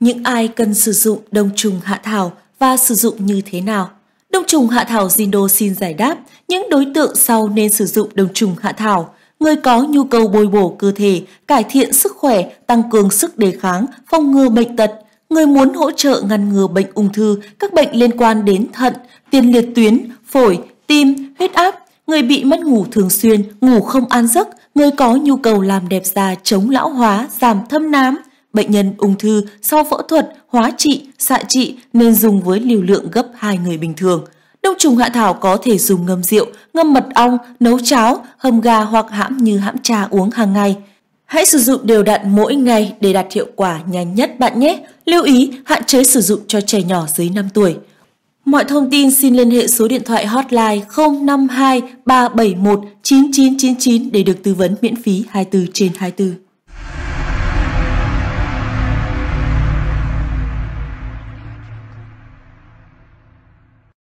Những ai cần sử dụng đông trùng hạ thảo và sử dụng như thế nào? Đông trùng hạ thảo Zindo xin giải đáp những đối tượng sau nên sử dụng đông trùng hạ thảo. Người có nhu cầu bồi bổ cơ thể, cải thiện sức khỏe, tăng cường sức đề kháng, phòng ngừa bệnh tật. Người muốn hỗ trợ ngăn ngừa bệnh ung thư, các bệnh liên quan đến thận, tiền liệt tuyến, phổi, tim, huyết áp. Người bị mất ngủ thường xuyên, ngủ không an giấc, người có nhu cầu làm đẹp da chống lão hóa, giảm thâm nám. Bệnh nhân ung thư sau phẫu thuật, hóa trị, xạ trị nên dùng với liều lượng gấp hai người bình thường. Đông trùng hạ thảo có thể dùng ngâm rượu, ngâm mật ong, nấu cháo, hầm gà hoặc hãm như hãm trà uống hàng ngày. Hãy sử dụng đều đặn mỗi ngày để đạt hiệu quả nhanh nhất bạn nhé. Lưu ý hạn chế sử dụng cho trẻ nhỏ dưới 5 tuổi. Mọi thông tin xin liên hệ số điện thoại hotline 052 371 9999 để được tư vấn miễn phí 24 trên 24.